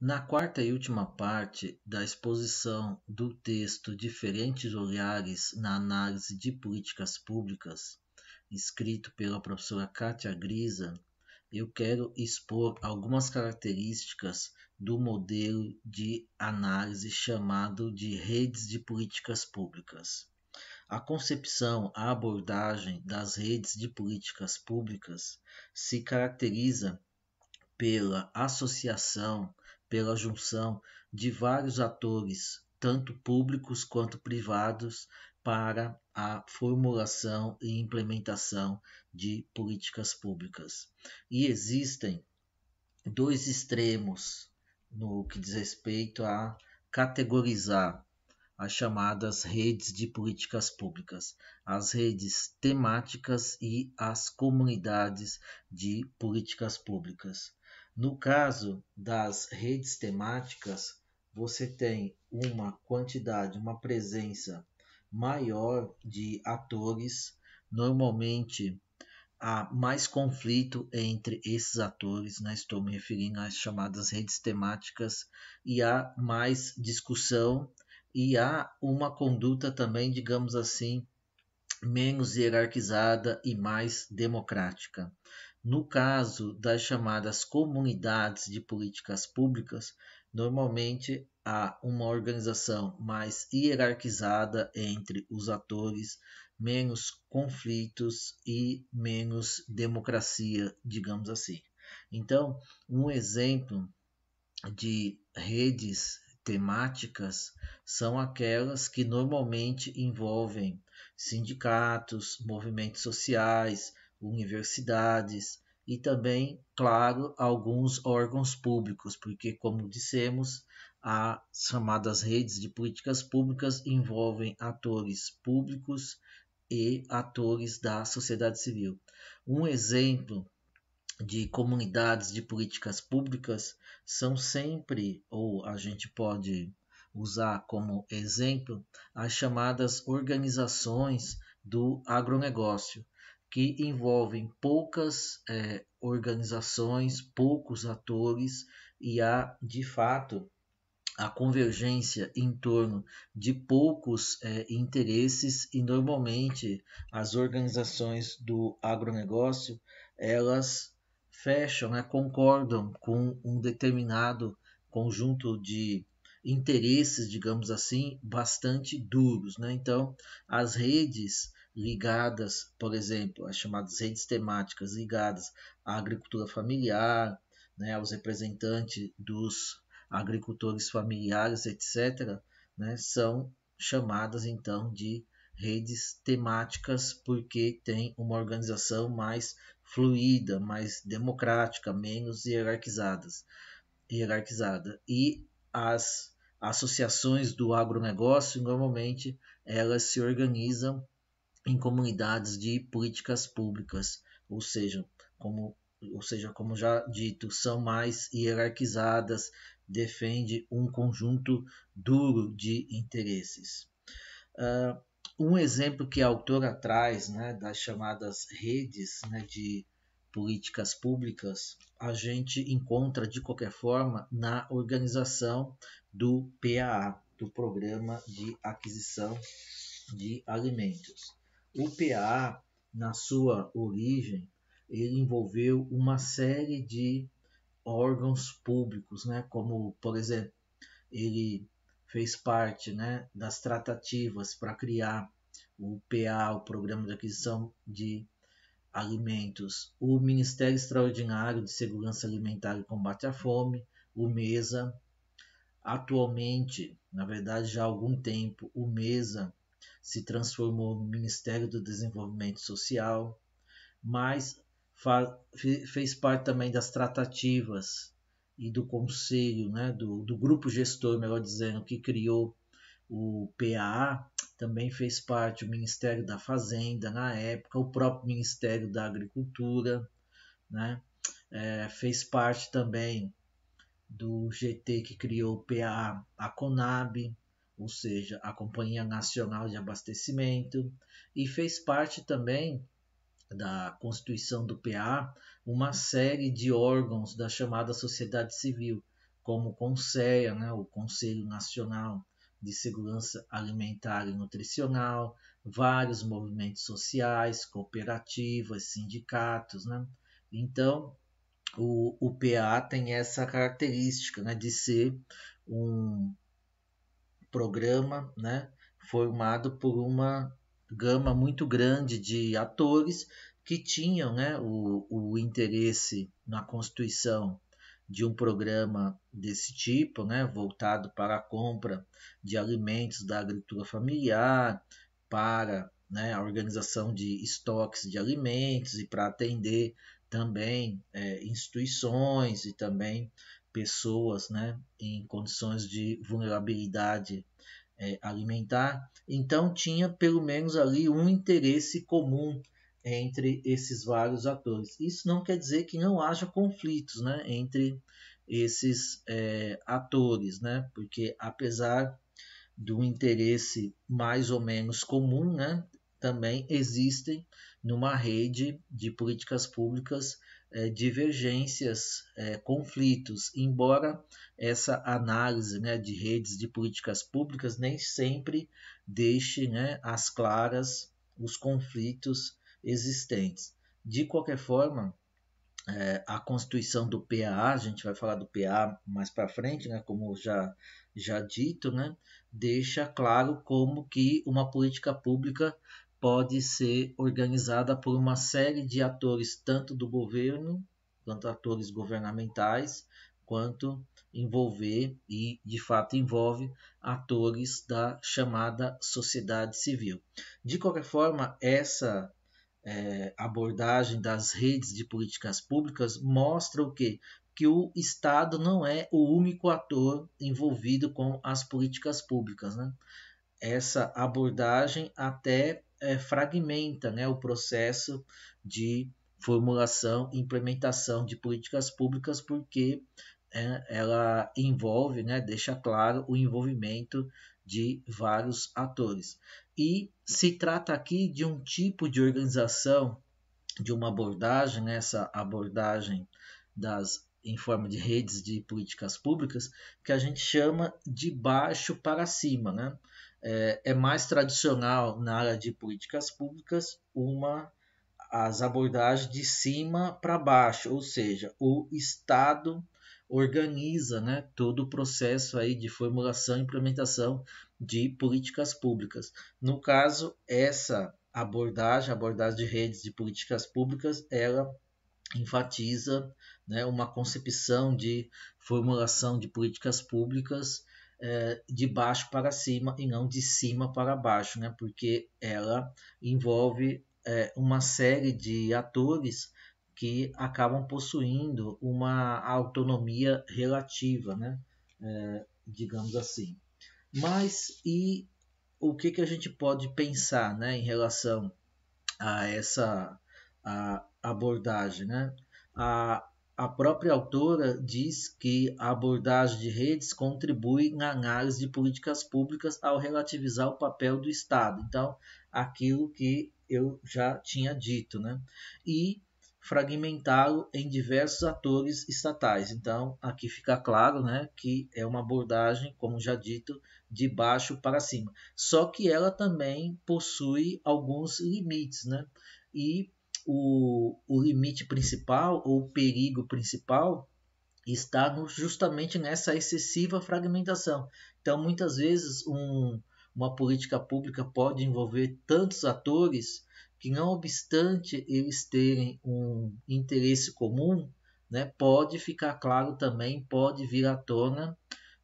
Na quarta e última parte da exposição do texto Diferentes Olhares na Análise de Políticas Públicas, escrito pela professora Kátia Grisa, eu quero expor algumas características do modelo de análise chamado de redes de políticas públicas. A concepção, a abordagem das redes de políticas públicas se caracteriza pela associação pela junção de vários atores, tanto públicos quanto privados, para a formulação e implementação de políticas públicas. E existem dois extremos no que diz respeito a categorizar as chamadas redes de políticas públicas, as redes temáticas e as comunidades de políticas públicas. No caso das redes temáticas, você tem uma quantidade, uma presença maior de atores, normalmente há mais conflito entre esses atores, né? estou me referindo às chamadas redes temáticas, e há mais discussão e há uma conduta também, digamos assim, menos hierarquizada e mais democrática. No caso das chamadas comunidades de políticas públicas, normalmente há uma organização mais hierarquizada entre os atores, menos conflitos e menos democracia, digamos assim. Então, um exemplo de redes temáticas são aquelas que normalmente envolvem sindicatos, movimentos sociais, universidades e também, claro, alguns órgãos públicos, porque, como dissemos, as chamadas redes de políticas públicas envolvem atores públicos e atores da sociedade civil. Um exemplo de comunidades de políticas públicas são sempre, ou a gente pode usar como exemplo, as chamadas organizações do agronegócio, que envolvem poucas é, organizações, poucos atores e há de fato a convergência em torno de poucos é, interesses e normalmente as organizações do agronegócio elas fecham, né, concordam com um determinado conjunto de interesses, digamos assim, bastante duros. Né? Então, as redes ligadas, por exemplo, as chamadas redes temáticas ligadas à agricultura familiar, né, aos representantes dos agricultores familiares, etc., né, são chamadas então de redes temáticas porque tem uma organização mais fluida, mais democrática, menos hierarquizadas, hierarquizada. E as associações do agronegócio normalmente elas se organizam em comunidades de políticas públicas, ou seja, como ou seja, como já dito, são mais hierarquizadas, defende um conjunto duro de interesses. Uh, um exemplo que a autora traz né, das chamadas redes né, de políticas públicas, a gente encontra de qualquer forma na organização do PAA, do Programa de Aquisição de Alimentos. O PA, na sua origem, ele envolveu uma série de órgãos públicos, né? como, por exemplo, ele fez parte né, das tratativas para criar o PA, o Programa de Aquisição de Alimentos, o Ministério Extraordinário de Segurança Alimentar e Combate à Fome, o MESA. Atualmente, na verdade já há algum tempo, o MESA se transformou no Ministério do Desenvolvimento Social, mas fez parte também das tratativas e do conselho, né, do, do grupo gestor, melhor dizendo, que criou o PAA, também fez parte o Ministério da Fazenda na época, o próprio Ministério da Agricultura, né, é, fez parte também do GT que criou o PAA, a Conab, ou seja, a Companhia Nacional de Abastecimento, e fez parte também da constituição do PA uma série de órgãos da chamada sociedade civil, como o CONSEA, né, o Conselho Nacional de Segurança Alimentar e Nutricional, vários movimentos sociais, cooperativas, sindicatos. Né? Então, o, o PA tem essa característica né, de ser um, programa né, formado por uma gama muito grande de atores que tinham né, o, o interesse na constituição de um programa desse tipo, né, voltado para a compra de alimentos da agricultura familiar, para né, a organização de estoques de alimentos e para atender também é, instituições e também pessoas né, em condições de vulnerabilidade é, alimentar. Então, tinha pelo menos ali um interesse comum entre esses vários atores. Isso não quer dizer que não haja conflitos né, entre esses é, atores, né, porque apesar do interesse mais ou menos comum, né, também existem numa rede de políticas públicas é, divergências, é, conflitos, embora essa análise né, de redes de políticas públicas nem sempre deixe né, as claras os conflitos existentes. De qualquer forma, é, a constituição do PA, a gente vai falar do PA mais para frente, né, como já, já dito, né, deixa claro como que uma política pública pode ser organizada por uma série de atores, tanto do governo, quanto atores governamentais, quanto envolver e de fato envolve atores da chamada sociedade civil. De qualquer forma, essa é, abordagem das redes de políticas públicas mostra o quê? Que o Estado não é o único ator envolvido com as políticas públicas. Né? Essa abordagem até é, fragmenta né, o processo de formulação e implementação de políticas públicas, porque é, ela envolve, né, deixa claro o envolvimento de vários atores. E se trata aqui de um tipo de organização, de uma abordagem, né, essa abordagem das em forma de redes de políticas públicas, que a gente chama de baixo para cima, né? é, é mais tradicional na área de políticas públicas uma as abordagens de cima para baixo, ou seja, o Estado organiza né, todo o processo aí de formulação e implementação de políticas públicas. No caso, essa abordagem, a abordagem de redes de políticas públicas, ela enfatiza né, uma concepção de formulação de políticas públicas é, de baixo para cima e não de cima para baixo, né? porque ela envolve é, uma série de atores que acabam possuindo uma autonomia relativa, né? É, digamos assim. Mas e o que, que a gente pode pensar né, em relação a essa a abordagem? Né? A, a própria autora diz que a abordagem de redes contribui na análise de políticas públicas ao relativizar o papel do Estado. Então, aquilo que eu já tinha dito, né? E fragmentá-lo em diversos atores estatais. Então, aqui fica claro, né, que é uma abordagem, como já dito, de baixo para cima. Só que ela também possui alguns limites, né? E o, o limite principal ou o perigo principal está no, justamente nessa excessiva fragmentação. Então, muitas vezes, um, uma política pública pode envolver tantos atores que, não obstante eles terem um interesse comum, né, pode ficar claro também, pode vir à tona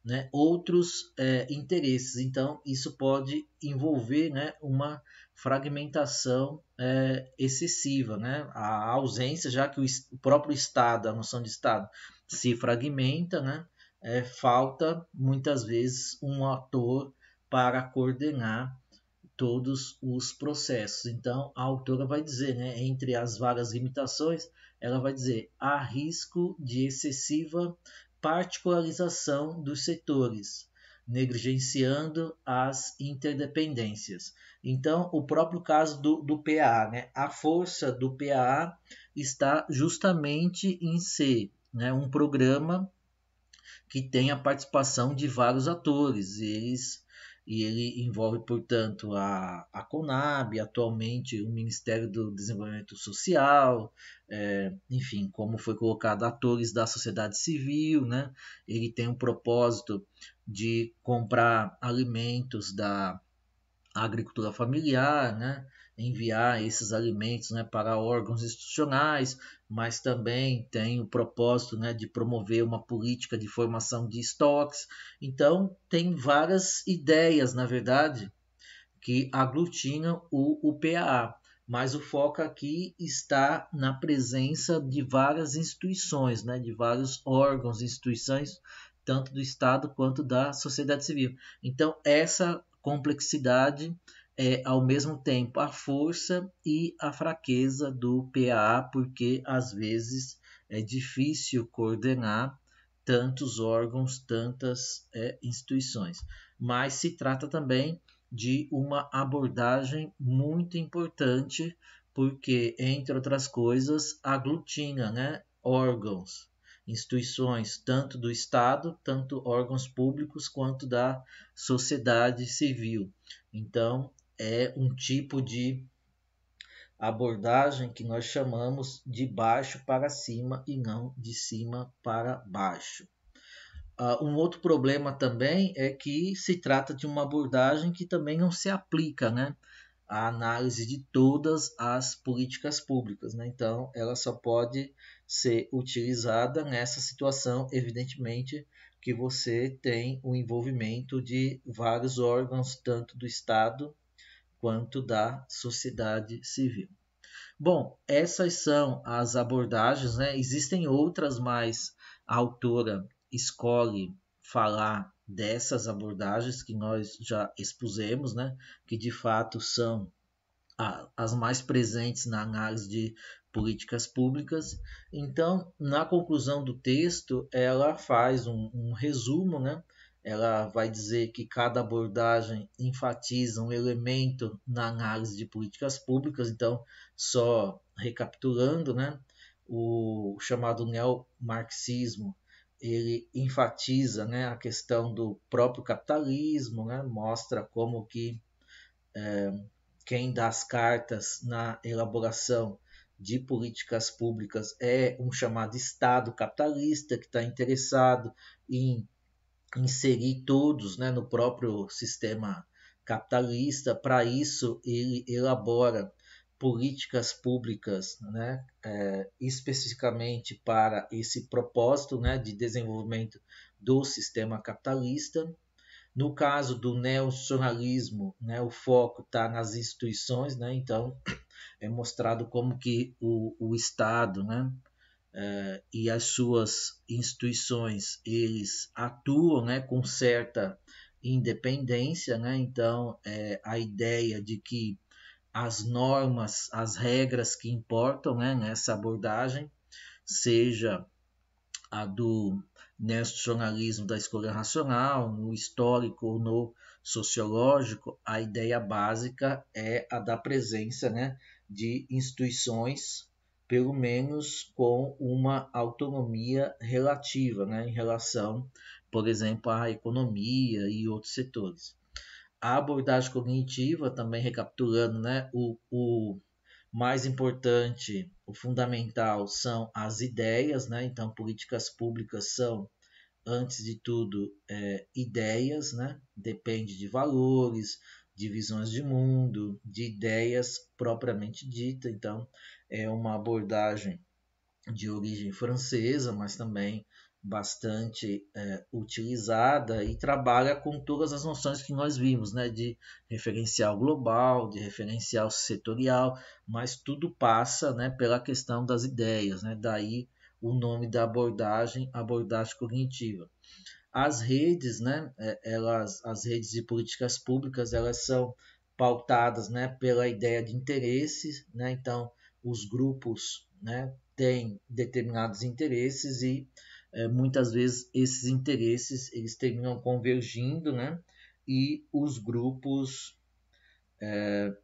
né, outros é, interesses. Então, isso pode envolver né, uma fragmentação é, excessiva, né? a ausência, já que o, o, próprio Estado, a noção de Estado, se fragmenta, né? É, falta muitas vezes um ator para coordenar todos os processos. Então, a autora vai dizer, né, entre as várias limitações, ela vai dizer há risco de excessiva particularização dos setores, negligenciando as interdependências. Então, o próprio caso do, do né? a força do PA está justamente em ser né? um programa que tem a participação de vários atores. Eles e ele envolve, portanto, a, a CONAB, atualmente o Ministério do Desenvolvimento Social, é, enfim, como foi colocado, atores da sociedade civil, né? Ele tem o um propósito de comprar alimentos da a agricultura familiar, né? enviar esses alimentos né, para órgãos institucionais, mas também tem o propósito né, de promover uma política de formação de estoques. Então, tem várias ideias, na verdade, que aglutinam o, o PAA, mas o foco aqui está na presença de várias instituições, né, de vários órgãos, instituições tanto do Estado quanto da sociedade civil. Então, essa complexidade é, ao mesmo tempo a força e a fraqueza do PAA, porque às vezes é difícil coordenar tantos órgãos, tantas é, instituições. Mas se trata também de uma abordagem muito importante, porque, entre outras coisas, aglutina né, órgãos, instituições tanto do Estado, tanto órgãos públicos quanto da sociedade civil. Então, é um tipo de abordagem que nós chamamos de baixo para cima e não de cima para baixo. Uh, um outro problema também é que se trata de uma abordagem que também não se aplica, né? A análise de todas as políticas públicas, né? Então, ela só pode ser utilizada nessa situação, evidentemente que você tem o envolvimento de vários órgãos, tanto do Estado quanto da sociedade civil. Bom, essas são as abordagens, né? Existem outras, mas a autora escolhe falar dessas abordagens que nós já expusemos, né? Que de fato são a, as mais presentes na análise de políticas públicas. Então, na conclusão do texto, ela faz um, um resumo, né? Ela vai dizer que cada abordagem enfatiza um elemento na análise de políticas públicas. Então, só recapitulando, né? O chamado neomarxismo ele enfatiza né, a questão do próprio capitalismo, né, mostra como que é, quem dá as cartas na elaboração de políticas públicas é um chamado Estado capitalista que está interessado em inserir todos né, no próprio sistema capitalista. Para isso, ele elabora políticas públicas né, é, especificamente para esse propósito né, de desenvolvimento do sistema capitalista. No caso do neocionalismo, né, o foco está nas instituições, né, então é mostrado como que o, o Estado né, eh, e as suas instituições eles atuam né, com certa independência, né, então é a ideia de que as normas, as regras que importam né, nessa abordagem, seja a do neste jornalismo da escolha racional, no histórico ou no sociológico, a ideia básica é a da presença né, de instituições, pelo menos com uma autonomia relativa né, em relação, por exemplo, à economia e outros setores. A abordagem cognitiva, também recapitulando né, o, o mais importante o fundamental são as ideias, né? então políticas públicas são, antes de tudo, é, ideias, né? depende de valores, de visões de mundo, de ideias propriamente dita. Então, é uma abordagem de origem francesa, mas também bastante é, utilizada e trabalha com todas as noções que nós vimos, né, de referencial global, de referencial setorial, mas tudo passa, né, pela questão das ideias, né, daí o nome da abordagem, abordagem cognitiva. As redes, né, é, elas, as redes de políticas públicas, elas são pautadas, né, pela ideia de interesses, né, então os grupos, né, têm determinados interesses e é, muitas vezes esses interesses eles terminam convergindo, né? E os grupos é,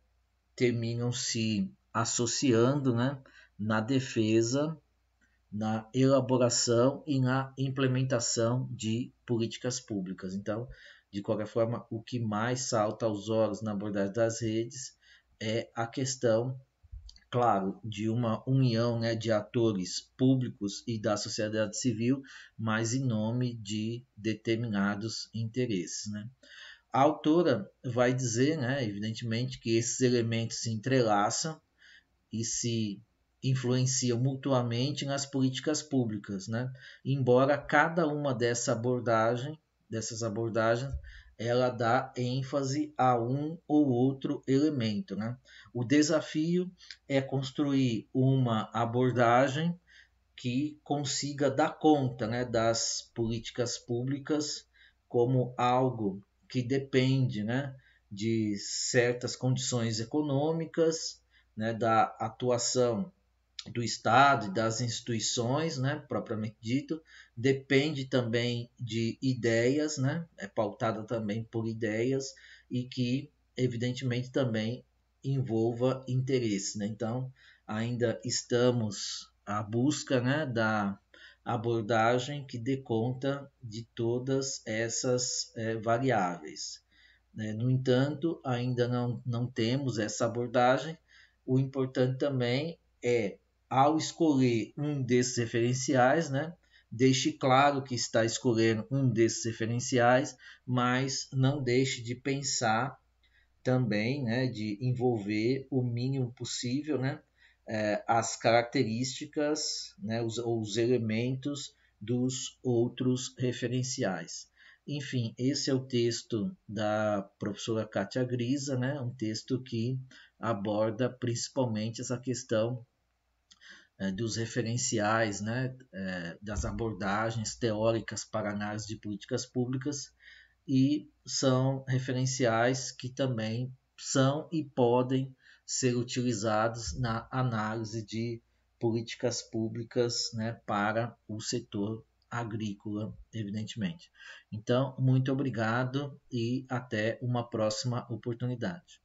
terminam se associando, né? Na defesa, na elaboração e na implementação de políticas públicas. Então, de qualquer forma, o que mais salta aos olhos na abordagem das redes é a questão claro, de uma união né, de atores públicos e da sociedade civil, mas em nome de determinados interesses. Né? A autora vai dizer, né, evidentemente, que esses elementos se entrelaçam e se influenciam mutuamente nas políticas públicas, né? embora cada uma dessa abordagem, dessas abordagens ela dá ênfase a um ou outro elemento. Né? O desafio é construir uma abordagem que consiga dar conta né, das políticas públicas como algo que depende né, de certas condições econômicas, né, da atuação do Estado e das instituições, né, propriamente dito, depende também de ideias, né, é pautada também por ideias e que, evidentemente, também envolva interesse. Né? Então, ainda estamos à busca né, da abordagem que dê conta de todas essas é, variáveis. Né? No entanto, ainda não, não temos essa abordagem. O importante também é ao escolher um desses referenciais, né, deixe claro que está escolhendo um desses referenciais, mas não deixe de pensar também, né, de envolver o mínimo possível, né, eh, as características, né, os, ou os elementos dos outros referenciais. Enfim, esse é o texto da professora Kátia Grisa, né, um texto que aborda principalmente essa questão eh, dos referenciais, né, eh, das abordagens teóricas para análise de políticas públicas e são referenciais que também são e podem ser utilizados na análise de políticas públicas né, para o setor agrícola, evidentemente. Então, muito obrigado e até uma próxima oportunidade.